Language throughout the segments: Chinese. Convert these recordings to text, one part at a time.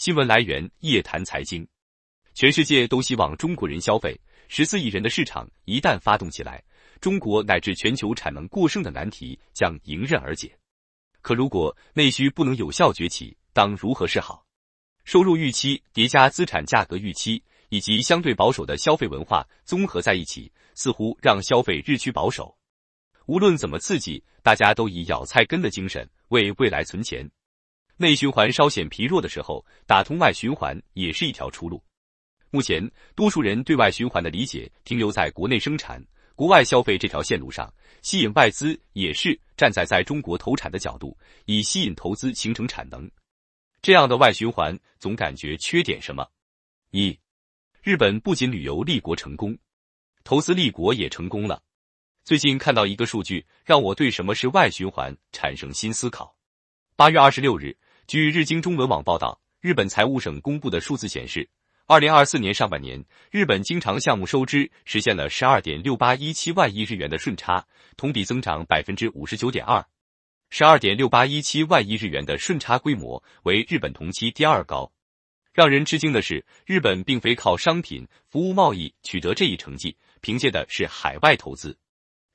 新闻来源：夜谈财经。全世界都希望中国人消费，十四亿人的市场一旦发动起来，中国乃至全球产能过剩的难题将迎刃而解。可如果内需不能有效崛起，当如何是好？收入预期叠加资产价格预期，以及相对保守的消费文化综合在一起，似乎让消费日趋保守。无论怎么刺激，大家都以咬菜根的精神为未来存钱。内循环稍显疲弱的时候，打通外循环也是一条出路。目前，多数人对外循环的理解停留在国内生产、国外消费这条线路上，吸引外资也是站在在中国投产的角度，以吸引投资形成产能。这样的外循环总感觉缺点什么。一，日本不仅旅游立国成功，投资立国也成功了。最近看到一个数据，让我对什么是外循环产生新思考。八月二十六日。据日经中文网报道，日本财务省公布的数字显示，二零二四年上半年，日本经常项目收支实现了十二点六八一七万亿日元的顺差，同比增长百分之五十九点二。十二点六八一七万亿日元的顺差规模为日本同期第二高。让人吃惊的是，日本并非靠商品、服务贸易取得这一成绩，凭借的是海外投资。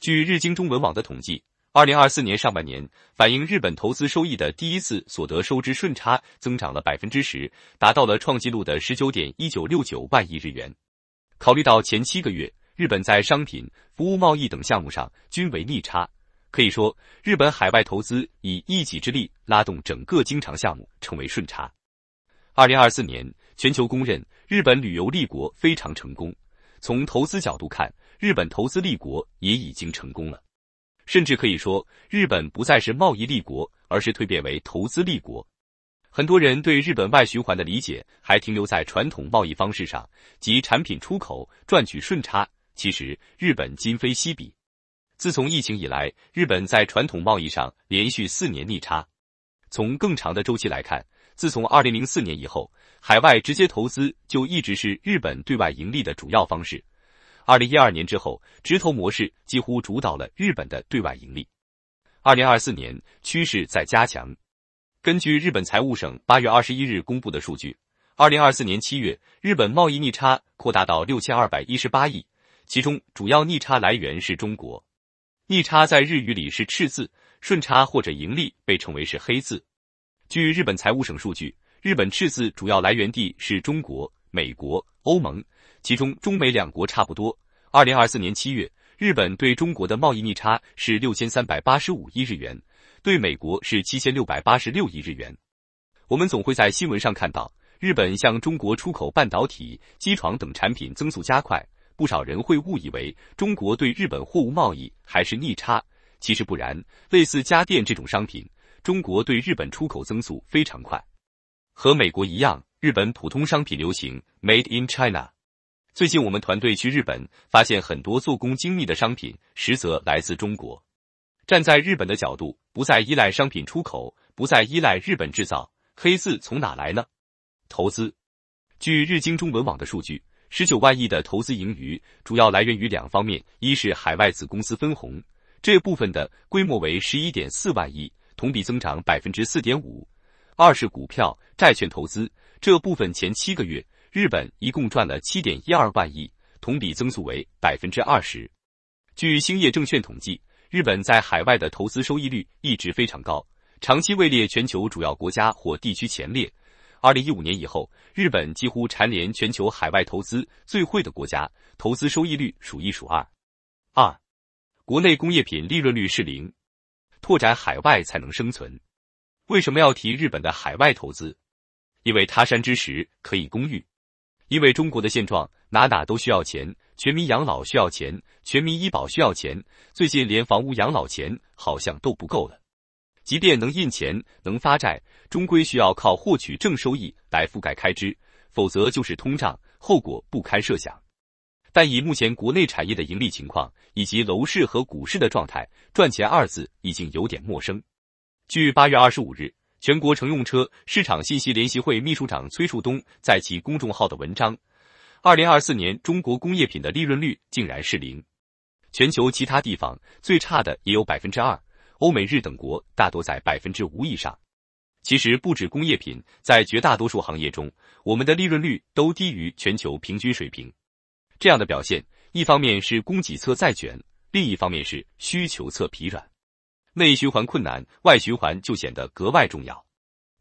据日经中文网的统计。二零二四年上半年，反映日本投资收益的第一次所得收支顺差增长了百分之十，达到了创纪录的十九点一九六九万亿日元。考虑到前七个月，日本在商品、服务贸易等项目上均为逆差，可以说，日本海外投资以一己之力拉动整个经常项目成为顺差。二零二四年，全球公认日本旅游立国非常成功。从投资角度看，日本投资立国也已经成功了。甚至可以说，日本不再是贸易立国，而是蜕变为投资立国。很多人对日本外循环的理解还停留在传统贸易方式上，即产品出口赚取顺差。其实，日本今非昔比。自从疫情以来，日本在传统贸易上连续四年逆差。从更长的周期来看，自从2004年以后，海外直接投资就一直是日本对外盈利的主要方式。二零一二年之后，直投模式几乎主导了日本的对外盈利。二零二四年趋势在加强。根据日本财务省八月二十一日公布的数据，二零二四年七月，日本贸易逆差扩大到六千二百一十八亿，其中主要逆差来源是中国。逆差在日语里是赤字，顺差或者盈利被称为是黑字。据日本财务省数据，日本赤字主要来源地是中国、美国、欧盟。其中，中美两国差不多。二零二四年七月，日本对中国的贸易逆差是六千三百八十五亿日元，对美国是七千六百八十六亿日元。我们总会在新闻上看到，日本向中国出口半导体、机床等产品增速加快，不少人会误以为中国对日本货物贸易还是逆差。其实不然，类似家电这种商品，中国对日本出口增速非常快。和美国一样，日本普通商品流行 “Made in China”。最近我们团队去日本，发现很多做工精密的商品实则来自中国。站在日本的角度，不再依赖商品出口，不再依赖日本制造，黑字从哪来呢？投资。据日经中文网的数据，十九万亿的投资盈余主要来源于两方面：一是海外子公司分红，这部分的规模为十一点四万亿，同比增长百分之四点五；二是股票、债券投资，这部分前七个月。日本一共赚了七点一二万亿，同比增速为百分之二十。据兴业证券统计，日本在海外的投资收益率一直非常高，长期位列全球主要国家或地区前列。二零一五年以后，日本几乎蝉联全球海外投资最会的国家，投资收益率数一数二。二，国内工业品利润率是零，拓展海外才能生存。为什么要提日本的海外投资？因为他山之石可以攻玉。因为中国的现状，哪哪都需要钱，全民养老需要钱，全民医保需要钱，最近连房屋养老钱好像都不够了。即便能印钱，能发债，终归需要靠获取正收益来覆盖开支，否则就是通胀，后果不堪设想。但以目前国内产业的盈利情况，以及楼市和股市的状态，赚钱二字已经有点陌生。据八月二十五日。全国乘用车市场信息联席会秘书长崔树东在其公众号的文章：二零二四年中国工业品的利润率竟然是零，全球其他地方最差的也有百分之二，欧美日等国大多在百分之五以上。其实不止工业品，在绝大多数行业中，我们的利润率都低于全球平均水平。这样的表现，一方面是供给侧在卷，另一方面是需求侧疲软。内循环困难，外循环就显得格外重要。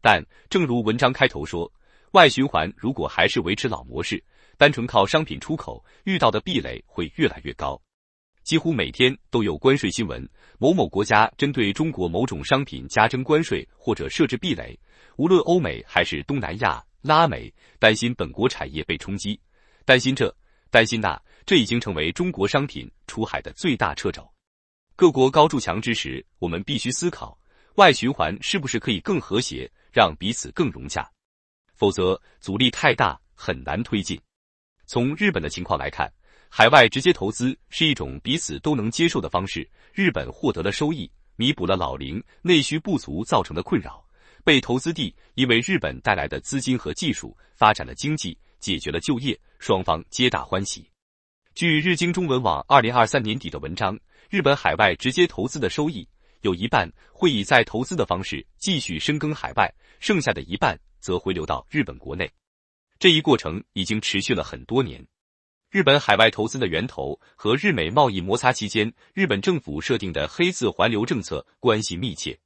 但正如文章开头说，外循环如果还是维持老模式，单纯靠商品出口，遇到的壁垒会越来越高。几乎每天都有关税新闻，某某国家针对中国某种商品加征关税或者设置壁垒。无论欧美还是东南亚、拉美，担心本国产业被冲击，担心这，担心那，这已经成为中国商品出海的最大掣肘。各国高筑墙之时，我们必须思考外循环是不是可以更和谐，让彼此更融洽。否则阻力太大，很难推进。从日本的情况来看，海外直接投资是一种彼此都能接受的方式。日本获得了收益，弥补了老龄、内需不足造成的困扰；被投资地因为日本带来的资金和技术，发展了经济，解决了就业，双方皆大欢喜。据日经中文网二零二三年底的文章，日本海外直接投资的收益有一半会以再投资的方式继续深耕海外，剩下的一半则回流到日本国内。这一过程已经持续了很多年。日本海外投资的源头和日美贸易摩擦期间日本政府设定的“黑字环流”政策关系密切。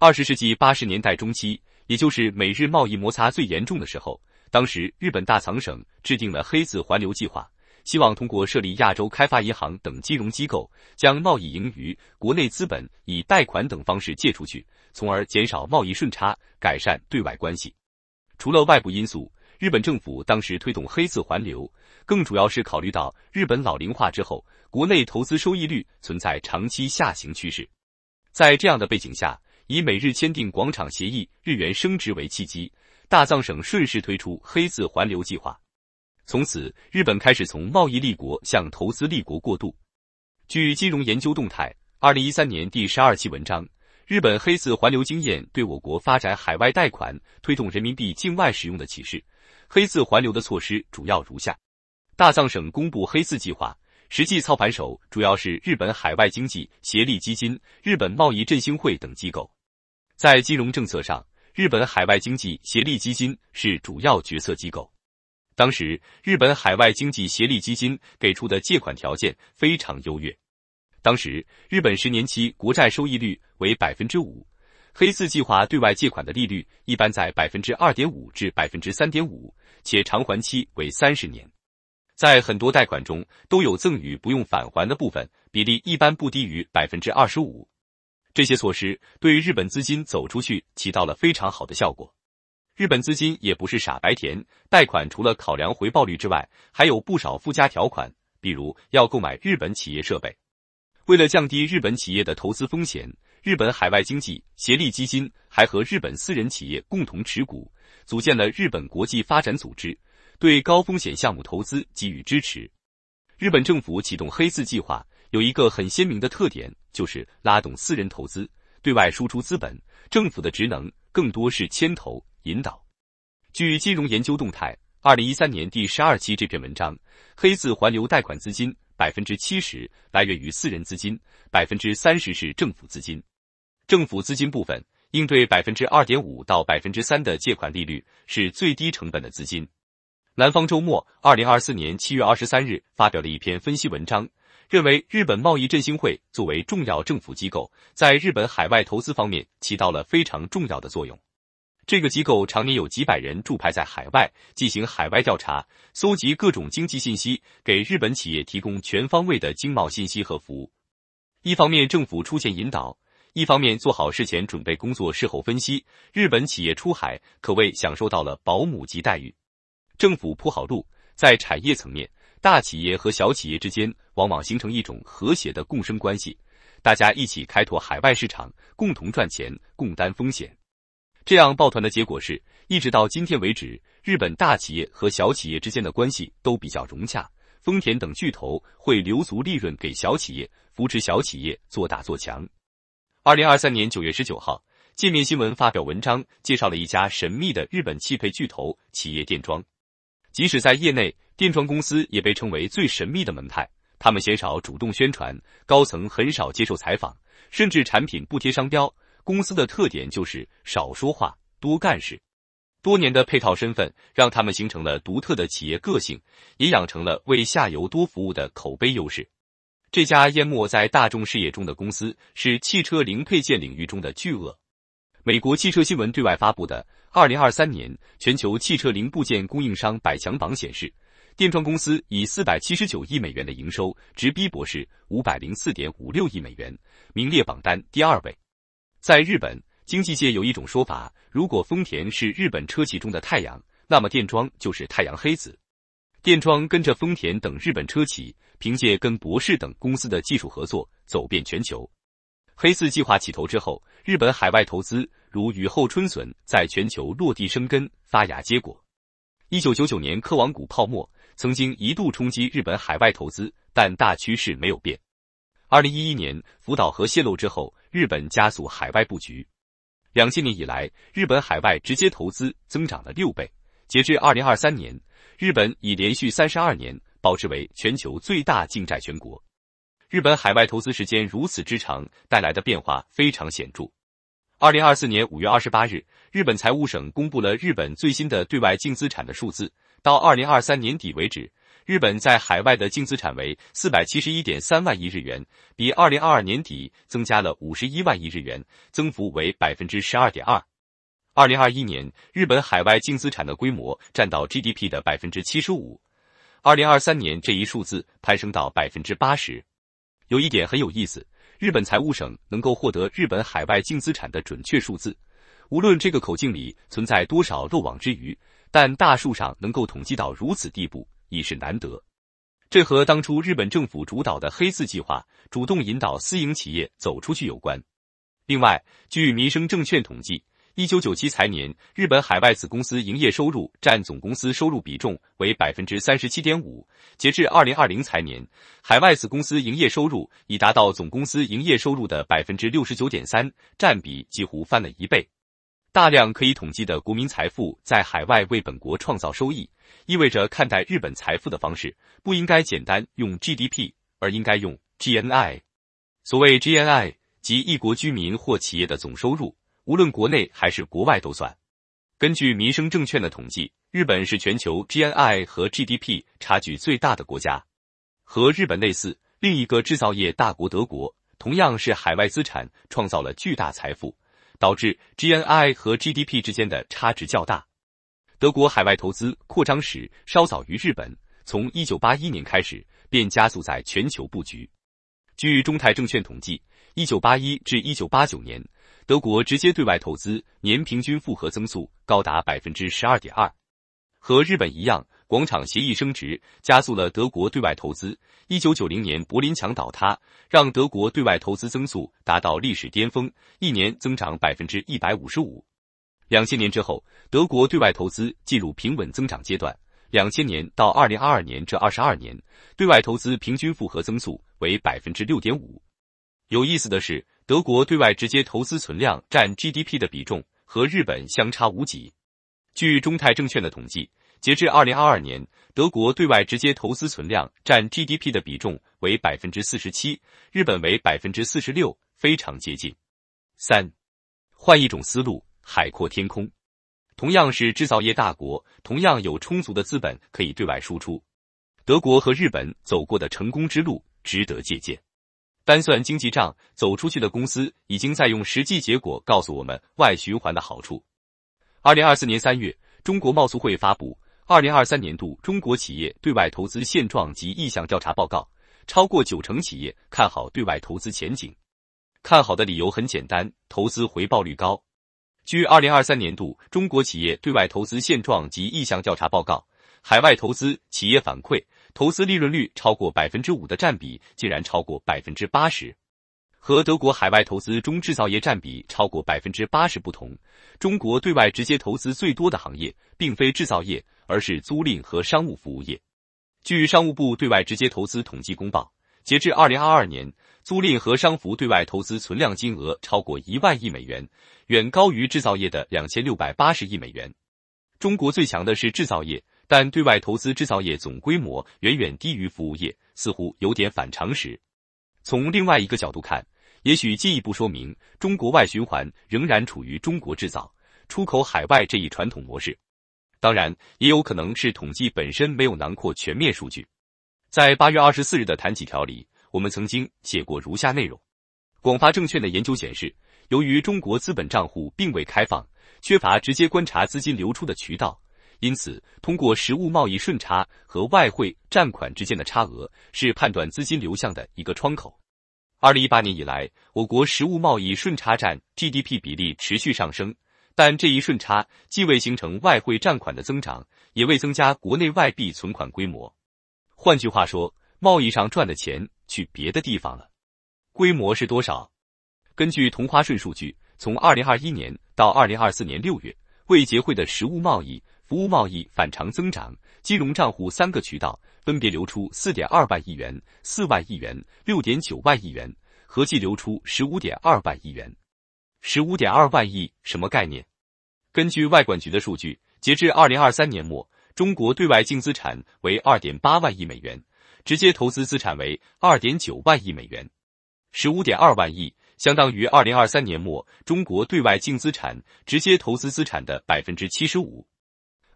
二十世纪八十年代中期，也就是美日贸易摩擦最严重的时候，当时日本大藏省制定了“黑字环流”计划。希望通过设立亚洲开发银行等金融机构，将贸易盈余、国内资本以贷款等方式借出去，从而减少贸易顺差，改善对外关系。除了外部因素，日本政府当时推动黑字环流，更主要是考虑到日本老龄化之后，国内投资收益率存在长期下行趋势。在这样的背景下，以美日签订广场协议、日元升值为契机，大藏省顺势推出黑字环流计划。从此，日本开始从贸易立国向投资立国过渡。据金融研究动态二零一三年第十二期文章，日本黑字环流经验对我国发展海外贷款、推动人民币境外使用的启示。黑字环流的措施主要如下：大藏省公布黑字计划，实际操盘手主要是日本海外经济协力基金、日本贸易振兴会等机构。在金融政策上，日本海外经济协力基金是主要决策机构。当时，日本海外经济协力基金给出的借款条件非常优越。当时，日本十年期国债收益率为百分之五，黑字计划对外借款的利率一般在百分之二点五至百分之三点五，且偿还期为三十年。在很多贷款中，都有赠与不用返还的部分，比例一般不低于百分之二十五。这些措施对日本资金走出去起到了非常好的效果。日本资金也不是傻白甜，贷款除了考量回报率之外，还有不少附加条款，比如要购买日本企业设备。为了降低日本企业的投资风险，日本海外经济协力基金还和日本私人企业共同持股，组建了日本国际发展组织，对高风险项目投资给予支持。日本政府启动黑字计划，有一个很鲜明的特点，就是拉动私人投资，对外输出资本，政府的职能更多是牵头。引导。据金融研究动态二零一三年第十二期这篇文章，黑字环流贷款资金百分之七十来源于私人资金，百分之三十是政府资金。政府资金部分应对百分之二点五到百分之三的借款利率是最低成本的资金。南方周末二零二四年七月二十三日发表了一篇分析文章，认为日本贸易振兴会作为重要政府机构，在日本海外投资方面起到了非常重要的作用。这个机构常年有几百人驻派在海外，进行海外调查，搜集各种经济信息，给日本企业提供全方位的经贸信息和服务。一方面政府出钱引导，一方面做好事前准备工作，事后分析。日本企业出海可谓享受到了保姆级待遇，政府铺好路。在产业层面，大企业和小企业之间往往形成一种和谐的共生关系，大家一起开拓海外市场，共同赚钱，共担风险。这样抱团的结果是，一直到今天为止，日本大企业和小企业之间的关系都比较融洽。丰田等巨头会留足利润给小企业，扶持小企业做大做强。二零二三年九月十九号，界面新闻发表文章，介绍了一家神秘的日本汽配巨头企业电装。即使在业内，电装公司也被称为最神秘的门派。他们鲜少主动宣传，高层很少接受采访，甚至产品不贴商标。公司的特点就是少说话，多干事。多年的配套身份让他们形成了独特的企业个性，也养成了为下游多服务的口碑优势。这家淹没在大众视野中的公司是汽车零配件领域中的巨鳄。美国汽车新闻对外发布的二零二三年全球汽车零部件供应商百强榜显示，电装公司以四百七十九亿美元的营收，直逼博士五百零四点五六亿美元，名列榜单第二位。在日本经济界有一种说法，如果丰田是日本车企中的太阳，那么电装就是太阳黑子。电装跟着丰田等日本车企，凭借跟博世等公司的技术合作，走遍全球。黑字计划起头之后，日本海外投资如雨后春笋，在全球落地生根、发芽结果。一九九九年科网股泡沫曾经一度冲击日本海外投资，但大趋势没有变。二零一一年福岛核泄漏之后。日本加速海外布局。两千年以来，日本海外直接投资增长了六倍。截至二零二三年，日本已连续三十二年保持为全球最大净债全国。日本海外投资时间如此之长，带来的变化非常显著。二零二四年五月二十八日，日本财务省公布了日本最新的对外净资产的数字。到二零二三年底为止。日本在海外的净资产为四百七十一点三万亿日元，比二零二二年底增加了五十一万亿日元，增幅为百分之十二点二。二零二一年，日本海外净资产的规模占到 GDP 的百分之七十五，二零二三年这一数字攀升到百分之八十。有一点很有意思，日本财务省能够获得日本海外净资产的准确数字，无论这个口径里存在多少漏网之鱼，但大数上能够统计到如此地步。已是难得，这和当初日本政府主导的“黑字计划”主动引导私营企业走出去有关。另外，据民生证券统计，一九九七财年，日本海外子公司营业收入占总公司收入比重为百分之三十七点五；截至二零二零财年，海外子公司营业收入已达到总公司营业收入的百分之六十九点三，占比几乎翻了一倍。大量可以统计的国民财富在海外为本国创造收益，意味着看待日本财富的方式不应该简单用 GDP，而应该用 GNI。所谓 GNI，即一国居民或企业的总收入，无论国内还是国外都算。根据民生证券的统计，日本是全球 GNI 和 GDP 差距最大的国家。和日本类似，另一个制造业大国德国，同样是海外资产创造了巨大财富。导致 GNI 和 GDP 之间的差值较大。德国海外投资扩张史稍早于日本，从一九八一年开始便加速在全球布局。据中泰证券统计，一九八一至一九八九年，德国直接对外投资年平均复合增速高达百分之十二点二，和日本一样。广场协议升值加速了德国对外投资。一九九零年柏林墙倒塌，让德国对外投资增速达到历史巅峰，一年增长百分之一百五十五。两千年之后，德国对外投资进入平稳增长阶段。两千年到二零二二年这二十二年，对外投资平均复合增速为百分之六点五。有意思的是，德国对外直接投资存量占 GDP 的比重和日本相差无几。据中泰证券的统计。截至二零二二年，德国对外直接投资存量占 GDP 的比重为百分之四十七，日本为百分之四十六，非常接近。三，换一种思路，海阔天空。同样是制造业大国，同样有充足的资本可以对外输出，德国和日本走过的成功之路值得借鉴。单算经济账，走出去的公司已经在用实际结果告诉我们外循环的好处。二零二四年三月，中国贸促会发布。二零二三年度中国企业对外投资现状及意向调查报告，超过九成企业看好对外投资前景。看好的理由很简单，投资回报率高。据二零二三年度中国企业对外投资现状及意向调查报告，海外投资企业反馈，投资利润率超过百分之五的占比竟然超过百分之八十。和德国海外投资中制造业占比超过百分之八十不同，中国对外直接投资最多的行业并非制造业。而是租赁和商务服务业。据商务部对外直接投资统计公报，截至二零二二年，租赁和商服对外投资存量金额超过一万亿美元，远高于制造业的两千六百八十亿美元。中国最强的是制造业，但对外投资制造业总规模远远低于服务业，似乎有点反常识。从另外一个角度看，也许进一步说明中国外循环仍然处于中国制造、出口海外这一传统模式。当然，也有可能是统计本身没有囊括全面数据。在八月二十四日的谈几条里，我们曾经写过如下内容：广发证券的研究显示，由于中国资本账户并未开放，缺乏直接观察资金流出的渠道，因此，通过实物贸易顺差和外汇占款之间的差额，是判断资金流向的一个窗口。二零一八年以来，我国实物贸易顺差占 GDP 比例持续上升。但这一顺差既未形成外汇占款的增长，也未增加国内外币存款规模。换句话说，贸易上赚的钱去别的地方了。规模是多少？根据同花顺数据，从二零二一年到二零二四年六月，未结汇的实物贸易、服务贸易反常增长，金融账户三个渠道分别流出四点二万亿元、四万亿元、六点九万亿元，合计流出十五点二万亿元。十五点二万亿什么概念？根据外管局的数据，截至二零二三年末，中国对外净资产为二点八万亿美元，直接投资资产为二点九万亿美元。十五点二万亿相当于二零二三年末中国对外净资产直接投资资产的百分之七十五。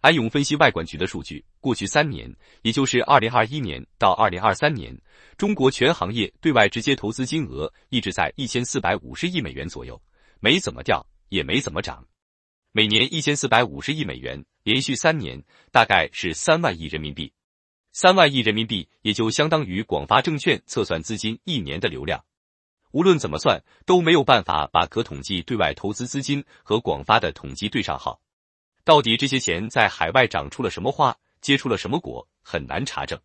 安永分析外管局的数据，过去三年，也就是二零二一年到二零二三年，中国全行业对外直接投资金额一直在一千四百五十亿美元左右。没怎么掉，也没怎么涨，每年一千四百五十亿美元，连续三年，大概是三万亿人民币。三万亿人民币也就相当于广发证券测算资金一年的流量。无论怎么算，都没有办法把可统计对外投资资金和广发的统计对上号。到底这些钱在海外长出了什么花，结出了什么果，很难查证。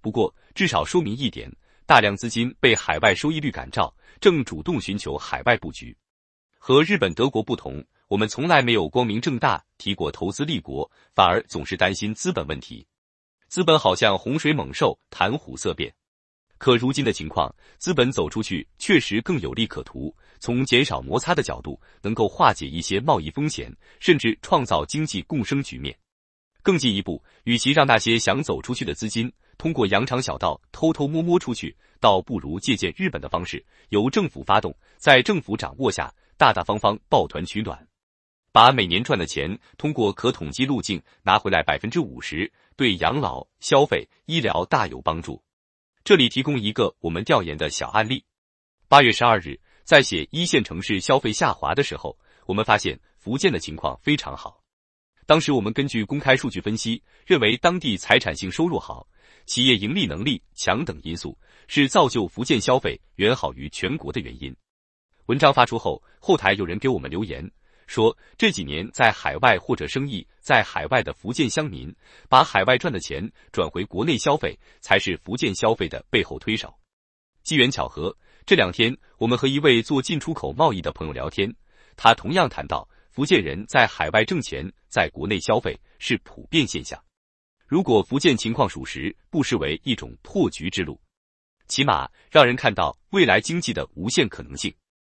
不过至少说明一点，大量资金被海外收益率感召，正主动寻求海外布局。和日本、德国不同，我们从来没有光明正大提过投资立国，反而总是担心资本问题。资本好像洪水猛兽，谈虎色变。可如今的情况，资本走出去确实更有利可图。从减少摩擦的角度，能够化解一些贸易风险，甚至创造经济共生局面。更进一步，与其让那些想走出去的资金通过羊肠小道偷偷摸摸出去，倒不如借鉴日本的方式，由政府发动，在政府掌握下。大大方方抱团取暖，把每年赚的钱通过可统计路径拿回来百分之五十，对养老、消费、医疗大有帮助。这里提供一个我们调研的小案例。八月十二日，在写一线城市消费下滑的时候，我们发现福建的情况非常好。当时我们根据公开数据分析，认为当地财产性收入好、企业盈利能力强等因素，是造就福建消费远好于全国的原因。文章发出后，后台有人给我们留言说，这几年在海外或者生意在海外的福建乡民，把海外赚的钱转回国内消费，才是福建消费的背后推手。机缘巧合，这两天我们和一位做进出口贸易的朋友聊天，他同样谈到福建人在海外挣钱，在国内消费是普遍现象。如果福建情况属实，不失为一种破局之路，起码让人看到未来经济的无限可能性。